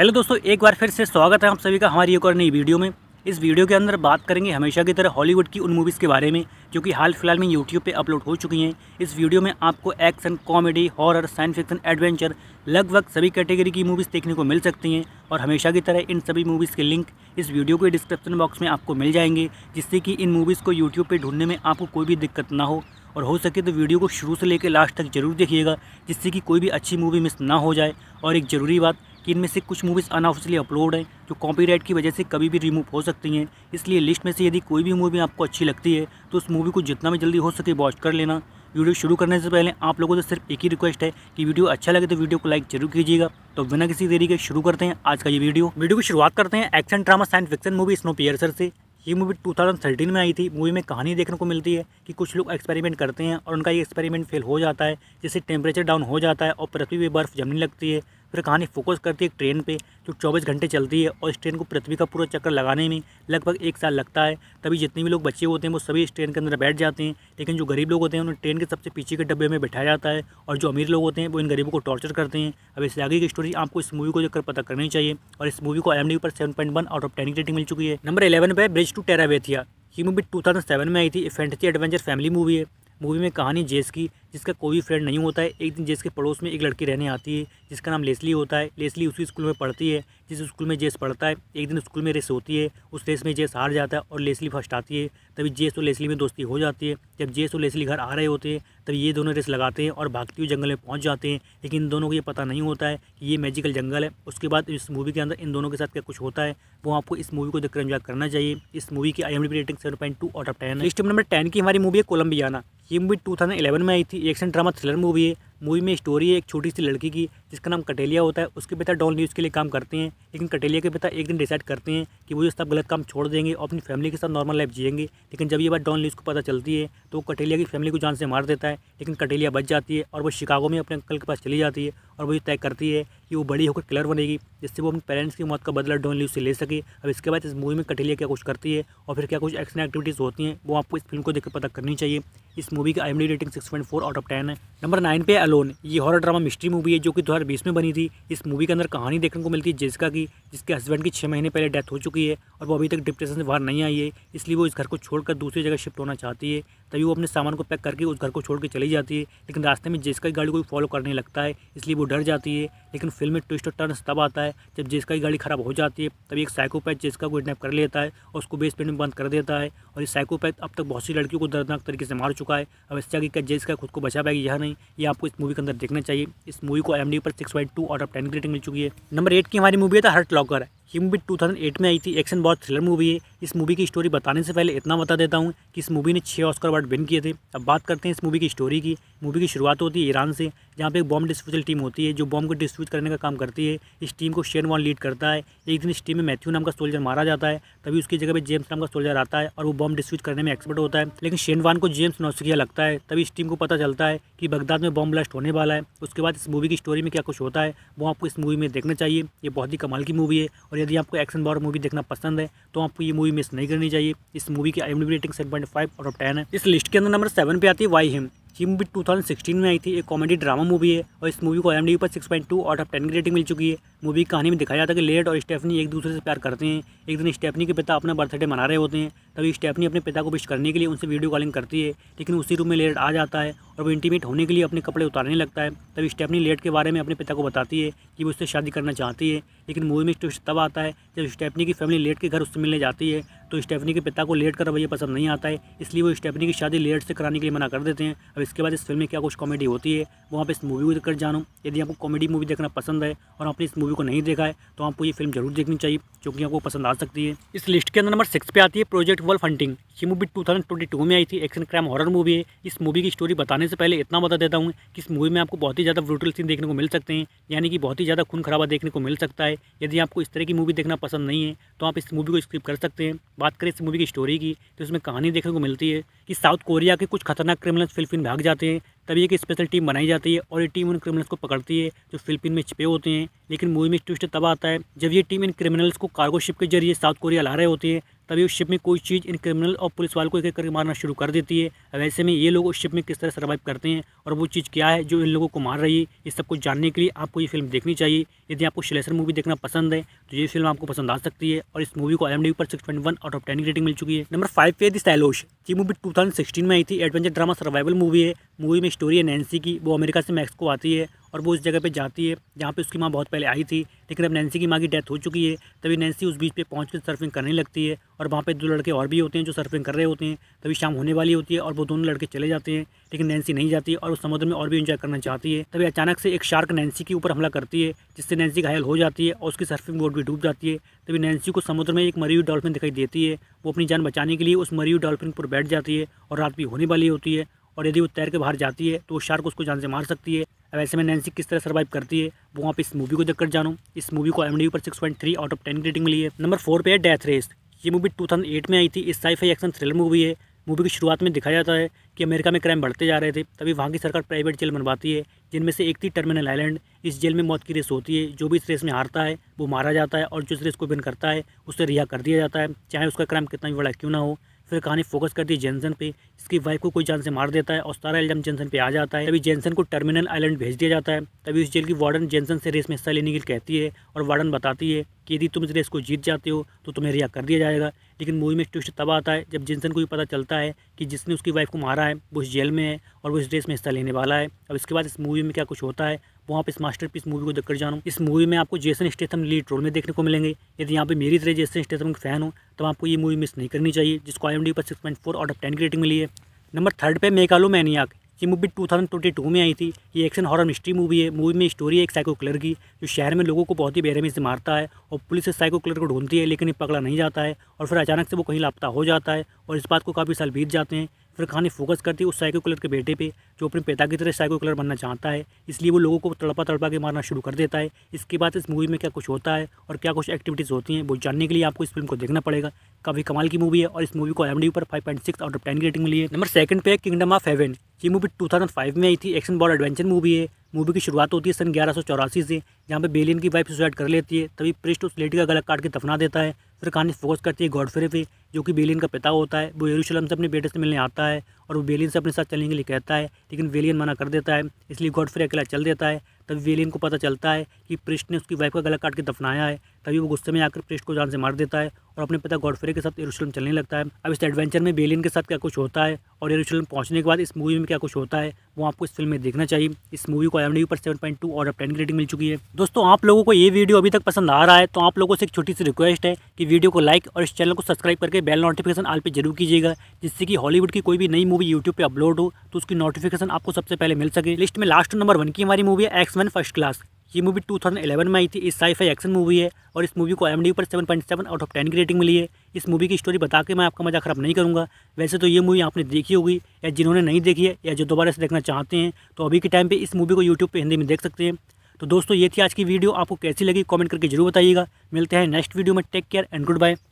hello दोस्तों एक बार फिर से स्वागत है आप सभी का हमारी एक और नई वीडियो में इस वीडियो के अंदर बात करेंगे हमेशा की तरह हॉलीवुड की उन मूवीज़ के बारे में जो कि हाल फिलहाल में यूट्यूब पे अपलोड हो चुकी हैं इस वीडियो में आपको action comedy horror science fiction adventure लगभग सभी कैटेगरी की मूवीज़ देखने को मिल सकती हैं और हमेशा की तरह इन सभी मूवीज़ के लिंक इस वीडियो के डिस्क्रिप्शन बॉक्स में आपको मिल जाएंगे जिससे कि इन मूवीज़ को यूट्यूब पर ढूंढने में आपको कोई भी दिक्कत ना हो और हो सके तो वीडियो को शुरू से लेकर लास्ट तक जरूर देखिएगा जिससे कि कोई भी अच्छी मूवी मिस ना हो जाए और एक ज़रूरी बात कि इनमें से कुछ मूवीज़ अनऑफिशियली अपलोड हैं जो कॉपीराइट की वजह से कभी भी रिमूव हो सकती हैं इसलिए लिस्ट में से यदि कोई भी मूवी आपको अच्छी लगती है तो उस मूवी को जितना भी जल्दी हो सके वॉच कर लेना वीडियो शुरू करने से पहले आप लोगों से तो सिर्फ एक ही रिक्वेस्ट है कि वीडियो अच्छा लगे तो वीडियो को लाइक जरूर कीजिएगा तो बिना किसी देरी के शुरू करते हैं आज का ये वीडियो वीडियो की शुरुआत करते हैं action drama science fiction movie snowpiercer से ये मूवी 2013 में आई थी मूवी में कहानी देखने को मिलती है कि कुछ लोग एक्सपेरिमेंट करते हैं और उनका ये एक्सपेरिमेंट फेल हो जाता है जिससे टेम्परेचर डाउन हो जाता है और पृथ्वी पर बर्फ़ जमने लगती है फिर कहानी फोकस करती है एक ट्रेन पे जो चौबीस घंटे चलती है और इस ट्रेन को पृथ्वी का पूरा चक्कर लगाने में लगभग एक साल लगता है तभी जितने भी लोग बच्चे होते हैं वो सभी इस ट्रेन के अंदर बैठ जाते हैं लेकिन जो गरीब लोग होते हैं उन्हें ट्रेन के सबसे पीछे के डब्बे में बैठाया जाता है और जो अमीर लोग होते हैं वो इन गरीबों को टॉर्चर करते हैं अब इससे आगे की स्टोरी आपको इस मूवी को देखकर पता करनी चाहिए और इस मूवी को डी पर seven point one out of ten rating मिल चुकी है नंबर इलेवन पर ब्रिज टू टेरावेथिया ये मूवी सेवन में आई थी फैंटेसी एडवेंचर फैमिली मूवी है मूवी में कहानी जेस की जिसका कोई भी फ्रेंड नहीं होता है एक दिन जेस के पड़ोस में एक लड़की रहने आती है जिसका नाम लेसली होता है लेसली उसी स्कूल में पढ़ती है जिस स्कूल में जेस पढ़ता है एक दिन स्कूल में रेस होती है उस रेस में जेस हार जाता है और लेसली फर्स्ट आती है तभी जेस और लेसली में दोस्ती हो जाती है जब जेस और लेसली घर आ रहे होते हैं तभी ये दोनों रेस लगाते हैं और भागती हुई जंगल में पहुँच जाते हैं लेकिन इन दोनों को ये पता नहीं होता है कि ये मैजिकल जंगल है उसके बाद इस मूवी के अंदर इन दोनों के साथ क्या कुछ होता है वो आपको इस मूवी को देखकर इंजॉय करना चाहिए इस मूवी की I M rating seven point two out of ten list number ten की हमारी मूवी है कोलम्बियाना ये मूवी टू थाउजेंड में आई थी एक्शन ड्रामा थ्रिलर मूवी है मूवी में स्टोरी है एक छोटी सी लड़की की जिसका नाम कटेलिया होता है उसके पिता डॉल न्यूज़ के लिए काम करते हैं लेकिन कटेलिया के पिता एक दिन डिसाइड करते हैं कि वो जो सब गलत काम छोड़ देंगे और अपनी फैमिली के साथ नॉर्मल लाइफ जिएंगे लेकिन जब ये बात डॉन न्यूज़ को पता चलती है तो वो कटेलिया की फैमिली को जान से मार देता है लेकिन कटेलिया बच जाती है और वो शिकागो में अपने अंकल के पास चली जाती है और वो ये तय करती है कि वो बड़ी होकर किलर बनेगी जिससे वो अपने पेरेंट्स की मौत का बदला डॉन न्यूज़ से ले सके अब इसके बाद इस मूवी में कटेलिया क्या कुछ करती है और फिर क्या कुछ एक्शन एक्टिविटीज़ होती हैं वो आपको इस फिल्म को देखकर पता करनी चाहिए इस मूवी की I rating six point four out of ten है नंबर नाइन पे अलोन ये हॉरर ड्रामा मिस्ट्री मूवी है जो कि 2020 में बनी थी इस मूवी के अंदर कहानी देखने को मिलती है जेसिका की जिसके हस्बैंड की छः महीने पहले डेथ हो चुकी है और वो अभी तक डिप्रेशन से बाहर नहीं आई है इसलिए वो इस घर को छोड़कर दूसरी जगह शिफ्ट होना चाहती है तभी वो अपने सामान को पैक करके उस घर को छोड़ के चली जाती है लेकिन रास्ते में की गाड़ी को फॉलो करने लगता है इसलिए वो डर जाती है लेकिन फिल्म में ट्विस्ट और टर्न तब आता है जब की गाड़ी खराब हो जाती है तभी एक साइकोपैथ जिसका को किडनेप कर लेता है और उसको बेसमेंट में बंद कर देता है और ये साइकोपैथ अब तक बहुत सी लड़कियों को दर्दनाक तरीके से मार चुका है अब इस आगे क्या जेसका खुद को बचा पाएगी यह नहीं ये आपको इस मूवी के अंदर देखना चाहिए इस मूवी को एम पर six point two out of ten rating मिल चुकी है नंबर एट की हमारी मूवी है था हर्ट लॉकर ये मूवी 2008 में आई थी एक्शन बहुत थ्रिलर मूवी है इस मूवी की स्टोरी बताने से पहले इतना बता देता हूँ कि इस मूवी ने छः ऑस्कर अवार्ड विन किए थे अब बात करते हैं इस मूवी की स्टोरी की मूवी की शुरुआत होती है ईरान से जहाँ पे एक बॉम्ब डिस्पोजल टीम होती है जो बॉम्ब को डिस्पोज करने का काम करती है इस टीम को शेन वॉन लीड करता है एक दिन इस टीम में मैथ्यू नाम का सोल्जर मारा जाता है तभी उसकी जगह पर जेम्स नाम का सोल्जर आता है और वो बॉम्ब डिस्पोज करने में एक्सपर्ट होता है लेकिन शेन को जेम्स नौसिकिया लगता है तभी इस टीम को पता चलता है कि बगदाद में बॉम्ब ब्लास्ट होने वाला है उसके बाद इस मूवी की स्टोरी में क्या कुछ होता है वो आपको इस मूवी में देखना चाहिए ये बहुत ही कमाल की मूवी है और यदि आपको एक्शन बॉर मूवी देखना पसंद है तो आपको ये मूवी मिस नहीं करनी चाहिए इस मूवी की I rating seven point five और टेन है इस लिस्ट के अंदर नंबर सेवन पे आती है वाई हिम ये मूवी 2016 में आई थी एक कॉमेडी ड्रामा मूवी है और इस मूवी को एम डी पर 6.2 आउट ऑफ टेन की रेटिंग मिल चुकी है मूवी की कहानी में दिखाया जाता है कि लेट और स्टेफनी एक दूसरे से प्यार करते हैं एक दिन स्टेफनी के पिता अपना बर्थडे मना रहे होते हैं तभी स्टेफनी अपने पिता को विश करने के लिए उनसे वीडियो कॉलिंग करती है लेकिन उसी रूम में लेट आ जाता है और वो इंटीमेट होने के लिए अपने कपड़े उतारने लगता है तभी स्टेफनी लेट के बारे में अपने पिता को बताती है कि वो उससे शादी करना चाहती है लेकिन मूवी में ट्विस्ट तब आता है जब स्टेफनी की फैमिली लेट के घर उससे मिलने जाती है तो स्टेफनी के पिता को लेट कर रवैया पसंद नहीं आता है इसलिए वो स्टेफनी की शादी लेट से कराने के लिए मना कर देते हैं अब इसके बाद इस फिल्म में क्या कुछ कॉमेडी होती है वो आप इस मूवी को देखकर जानूँ यदि आपको कॉमेडी मूवी देखना पसंद है और आपने इस मूवी को नहीं देखा है तो आपको ये फिल्म जरूर देखनी चाहिए क्योंकि आपको पसंद आ सकती है इस लिस्ट के अंदर नंबर सिक्स पे आती है प्रोजेक्ट वर्ल्ड हंटिंग ये मूवी टू में आई थी एक्शन क्राइम हॉर मूवी है इस मूवी की स्टोरी बताने से पहले इतना बता देता हूँ कि इस मूवी में आपको बहुत ही ज़्यादा ब्रूटल सीन देखने को मिल सकते हैं यानी कि बहुत ही ज़्यादा खून खराबा देखने को मिल सकता है यदि आपको इस तरह की मूवी देखना पसंद नहीं है तो आप इस मूवी को स्किप कर सकते हैं बात करें इस मूवी की स्टोरी की तो इसमें कहानी देखने को मिलती है कि साउथ कोरिया के कुछ खतरनाक क्रिमिनल्स फिलिपिन भाग जाते हैं तभी एक स्पेशल टीम बनाई जाती है और ये टीम उन क्रिमिनल्स को पकड़ती है जो फिलिपिन में छिपे होते हैं लेकिन मूवी में ट्विस्ट तब आता है जब ये टीम इन क्रिमिनल्स को कार्गो शिप के जरिए साउथ कोरिया ला रहे होती है तभी उस शिप में कोई चीज़ इन क्रिमिनल और पुलिस वालों को एक एक करके मारना शुरू कर देती है वैसे में ये लोग उस शिप में किस तरह सर्वाइव करते हैं और वो चीज़ क्या है जो इन लोगों को मार रही है ये सब कुछ जानने के लिए आपको ये फिल्म देखनी चाहिए यदि आपको शिलेसर मूवी देखना पसंद है तो ये फिल्म आपको पसंद आ सकती है और इस मूवी को एम पर six one out of ten rating मिल चुकी है नंबर फाइव पे दी सैलोश ये मूवी टू में आई थी एडवेंचर ड्रामा सर्वाइवल मूवी है मूवी में स्टोरी है नैन्सी की वो अमेरिका से मैक्स आती है और वो उस जगह पे जाती है जहाँ पे उसकी माँ बहुत पहले आई थी लेकिन अब नैन्सी की माँ की डेथ हो चुकी है तभी नैन्सी उस बीच पे पहुँच कर सर्फिंग करने लगती है और वहाँ पे दो लड़के और भी होते हैं जो सर्फिंग कर रहे होते हैं तभी शाम होने वाली होती है और वो दोनों लड़के चले जाते हैं लेकिन नैन्सी नहीं जाती और उस समुद्र में और भी इंजॉय करना चाहती है तभी अचानक से एक शार्क नैन्सी के ऊपर हमला करती है जिससे नैन्सी घायल हो जाती है और उसकी सर्फिंग बोर्ड भी डूब जाती है तभी नैन्सी को समुद्र में एक मरीज डॉल्फिन दिखाई देती है वो अपनी जान बचाने के लिए उस मरीज डॉल्फिन पर बैठ जाती है और रात भी होने वाली होती है और यदि वो तैर के बाहर जाती है तो वो शार्क उसको जान से मार सकती है अब ऐसे में नैन्सी किस तरह सर्वाइव करती है वो आप इस मूवी को देखकर जानो इस मूवी को एम पर six point three out of ten rating मिली है नंबर फोर पे है डेथ रेस ये मूवी टू थाउजेंड एट में आई थी इस साइफाई एक्शन थ्रिलर मूवी है मूवी की शुरुआत में दिखाया जाता है कि अमेरिका में क्राइम बढ़ते जा रहे थे तभी वहाँ की सरकार प्राइवेट जेल बनवाती है जिनमें से एक थी टर्मिनल आइलैंड इस जेल में मौत की रेस होती है जो भी इस रेस में हारता है वो मारा जाता है और जिस रेस को विन करता है उसे रिहा कर दिया जाता है चाहे उसका क्राइम कितना भी बड़ा क्यों ना हो फिर कहानी फोकस करती है जेंसन पे इसकी वाइफ को कोई जान से मार देता है और सारा इल्जाम जेंसन पे आ जाता है तभी जेंसन को टर्मिनल आइलैंड भेज दिया जाता है तभी उस जेल की वार्डन जेंसन से रेस में हिस्सा लेने के लिए कहती है और वार्डन बताती है कि यदि तुम इस रेस को जीत जाते हो तो तुम्हें रिहा कर दिया जाएगा लेकिन मूवी में ट्विस्ट तब आता है जब जेनसन को भी पता चलता है कि जिसने उसकी वाइफ को मारा है वो इस जेल में है और वो इस रेस में हिस्सा लेने वाला है अब इसके बाद इस मूवी में क्या कुछ होता है वो आप इस मास्टर मूवी को देखकर जानो इस मूवी में आपको जेसन स्टेथम लीड रोल में देखने को मिलेंगे यदि यहाँ पे मेरी तरह जेसन स्टेथम के फैन हो तो आपको ये मूवी मिस नहीं करनी चाहिए जिसको आई एम डी पर six point four out of ten की रेटिंग मिली है नंबर थर्ड पे मेकालो मैनियाक ये movie two thousand twenty two में आई थी ये एक्शन हॉरर मिस्ट्री मूवी है मूवी में स्टोरी है एक साइको क्लर की जो शहर में लोगों को बहुत ही बेरहमी से मारता है और पुलिस इस साइको क्लर को ढूंढती है लेकिन ये पकड़ा नहीं जाता है और फिर अचानक से वो कहीं लापता हो जाता है और इस बात को काफ़ी साल बीत जाते हैं फिर कहानी फोकस करती है उस साइको कलर के बेटे पे जो अपने पिता की तरह साइको कलर बनना चाहता है इसलिए वो लोगों को तड़पा तड़पा के मारना शुरू कर देता है इसके बाद इस मूवी में क्या कुछ होता है और क्या कुछ एक्टिविटीज़ होती हैं वो जानने के लिए आपको इस फिल्म को देखना पड़ेगा काफ़ी कमाल की मूवी है और इस मूवी को एम पर five point six out of ten की रेटिंग मिली है नंबर सेकंड पे है किंगडम ऑफ हेवन ये मूवी फाइव में आई थी एक्शन बॉल एडवेंचर मूवी है मूवी की शुरुआत होती है सन ग्यारह से जहाँ पे बेलियन की वाइफ सुसाइड कर लेती है तभी प्रिस्ट उस लेडी का गला काट के दफना देता है फिर कहानी फोकस करती है गॉडफेरे पे जो कि बेलियन का पिता होता है वो यरूशलम से अपने बेटे से मिलने आता है और वो बेलियन से अपने साथ चलने के लिए कहता है लेकिन बेलियन मना कर देता है इसलिए गॉडफेरे अकेला चल देता है तभी वेलिन को पता चलता है कि प्रिस्ट ने उसकी वाइफ का गला काट के दफनाया है तभी वो गुस्से में आकर प्रिस्ट को जान से मार देता है और अपने पिता गॉडफ्रे के साथ एरोशलम चलने लगता है अब इस एडवेंचर में वेलियन के साथ क्या कुछ होता है और एरोशलम पहुंचने के बाद इस मूवी में क्या कुछ होता है वो आपको इस फिल्म में देखना चाहिए इस मूवी को एम पर सेवन पॉइंट टू और अब टेन रेटिंग मिल चुकी है दोस्तों आप लोगों को ये वीडियो अभी तक पसंद आ रहा है तो आप लोगों से एक छोटी सी रिक्वेस्ट है कि वीडियो को लाइक और इस चैनल को सब्सक्राइब करके बेल नोटिफिकेशन आल पर जरूर कीजिएगा जिससे कि हॉलीवुड की कोई भी नई मूवी यूट्यूब पर अपलोड हो तो उसकी नोटिफिकेशन आपको सबसे पहले मिल सके लिस्ट में लास्ट नंबर वन की हमारी मूवी है एक्स बैट्समैन फर्स्ट क्लास ये मूवी 2011 में आई थी इस साइफाई एक्शन मूवी है और इस मूवी को एम पर 7.7 आउट ऑफ 10 की रेटिंग मिली है इस मूवी की स्टोरी बता के मैं आपका मजा ख़राब नहीं करूँगा वैसे तो ये मूवी आपने देखी होगी या जिन्होंने नहीं देखी है या जो दोबारा से देखना चाहते हैं तो अभी के टाइम पर इस मूवी को यूट्यूब पर हिंदी में देख सकते हैं तो दोस्तों ये थी आज की वीडियो आपको कैसी लगी कॉमेंट करके जरूर बताइएगा मिलते हैं नेक्स्ट वीडियो में take care and good bye